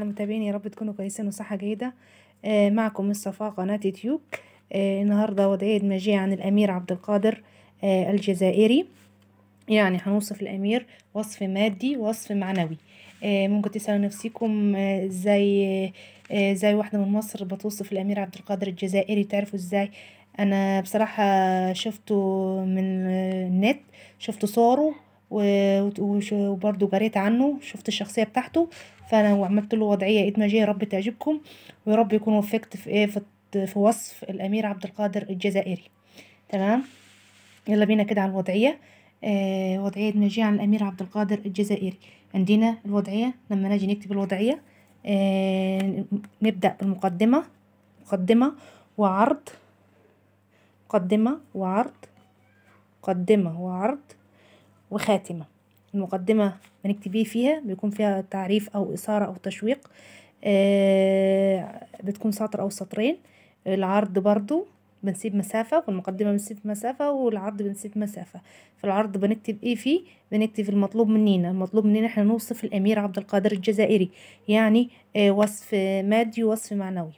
على متابعيني يا رب تكونوا كويسين وصحة جيدة آه معكم الصفاء قناة يوتيوب آه النهاردة وضعية مجيء عن الأمير عبد القادر آه الجزائري يعني هنوصف الأمير وصف مادي وصف معنوي آه، ممكن تسألوا نفسكم آه، ازاي آه، زي واحدة من مصر بتوصف الأمير عبد القادر الجزائري تعرفوا ازاي أنا بصراحة شفته من النت شفت صوره وبرده قريت عنه شفت الشخصيه بتاعته فانا عملت له وضعيه ادماجيه يا رب تعجبكم ويا رب يكون وفقت في ايه في وصف الامير عبد القادر الجزائري تمام يلا بينا كده على الوضعيه آه وضعيه ادماجيه عن الامير عبد القادر الجزائري عندنا الوضعيه لما نجي نكتب الوضعيه آه نبدا بالمقدمه مقدمه وعرض مقدمه وعرض مقدمه وعرض وخاتمة المقدمة بنكتبيه فيها بيكون فيها تعريف أو إثارة أو تشويق آه، بتكون سطر أو سطرين العرض برضو بنسيب مسافة والمقدمة بنسيب مسافة والعرض بنسيب مسافة في العرض بنكتب ايه فيه بنكتب المطلوب مننا المطلوب مننا احنا نوصف الأمير عبد القادر الجزائري يعني آه، وصف مادي ووصف معنوي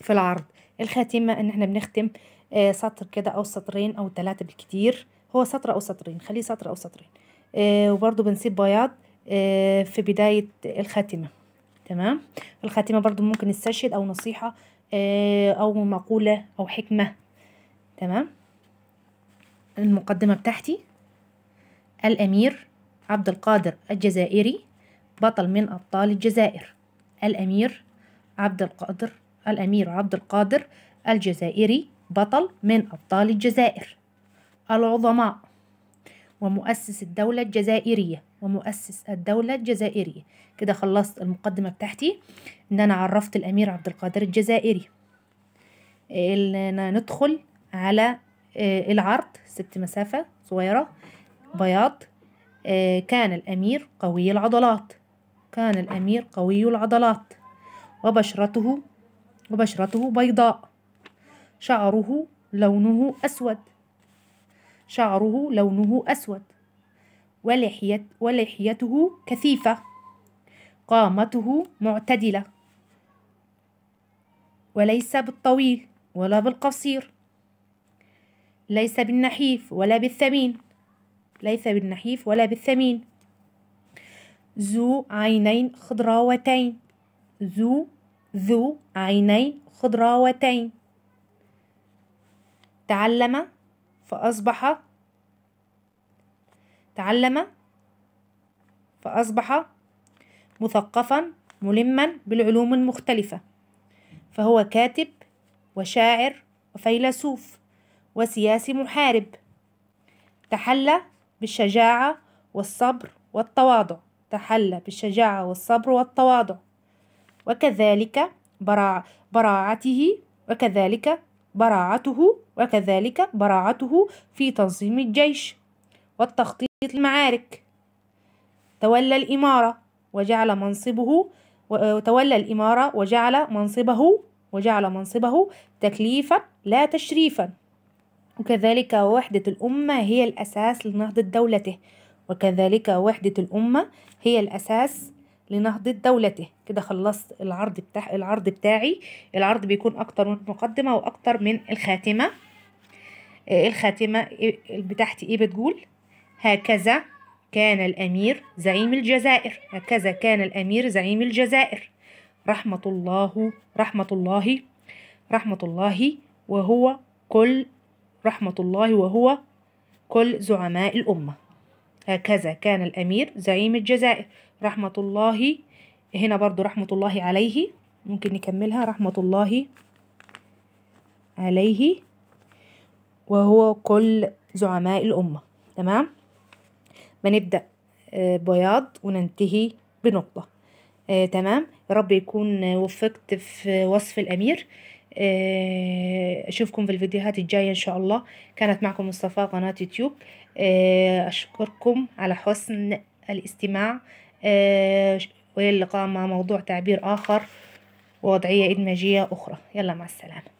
في العرض الخاتمة ان احنا بنختم آه، سطر كده او سطرين او ثلاثة بالكتير هو سطر او سطرين خليه سطر او سطرين آه وبرضو بنسيب بياض آه في بدايه الخاتمه تمام الخاتمه برضو ممكن نستشهد او نصيحه آه او مقوله او حكمه تمام المقدمه بتاعتي الامير عبد القادر الجزائري بطل من ابطال الجزائر الامير عبد القادر الامير عبد القادر الجزائري بطل من ابطال الجزائر العظماء ومؤسس الدولة الجزائرية ومؤسس الدولة الجزائرية كده خلصت المقدمة بتاعتي ان انا عرفت الامير عبد القادر الجزائري ندخل على آه، العرض ست مسافة صغيرة بياض آه، كان الأمير قوي العضلات كان الأمير قوي العضلات وبشرته وبشرته بيضاء شعره لونه أسود شعره لونه أسود ولحيت ولحيته كثيفة قامته معتدلة وليس بالطويل ولا بالقصير ليس بالنحيف ولا بالثمين ليس بالنحيف ولا بالثمين ذو عينين خضراوتين ذو ذو عينين خضراوتين تعلم فأصبح تعلم فأصبح مثقفا ملما بالعلوم المختلفة فهو كاتب وشاعر وفيلسوف وسياسي محارب تحلى بالشجاعة والصبر والتواضع تحلى بالشجاعة والصبر والتواضع وكذلك براعته وكذلك براعته وكذلك براعته في تنظيم الجيش والتخطيط المعارك تولى الإمارة وجعل منصبه وتولى الإمارة وجعل منصبه وجعل منصبه تكليفا لا تشريفا وكذلك وحدة الأمة هي الأساس لنهضة دولته وكذلك وحدة الأمة هي الأساس لنهضة دولته كده خلصت العرض بتاع العرض بتاعي العرض بيكون أكتر من مقدمة وأكتر من الخاتمة آه، الخاتمة إيه- بتاعتي إيه بتقول هكذا كان الأمير زعيم الجزائر هكذا كان الأمير زعيم الجزائر رحمة الله رحمة الله رحمة الله وهو كل رحمة الله وهو كل زعماء الأمة هكذا كان الأمير زعيم الجزائر رحمة الله هنا برضو رحمة الله عليه ممكن نكملها رحمة الله عليه وهو كل زعماء الأمة تمام بنبدأ اه، بياض وننتهي بنقطة اه، تمام يا رب يكون وفقت في وصف الأمير اه، أشوفكم في الفيديوهات الجاية إن شاء الله كانت معكم مصطفى قناة يوتيوب أشكركم على حسن الاستماع آه، والى اللقاء مع موضوع تعبير آخر ووضعية إدماجية أخرى يلا مع السلامة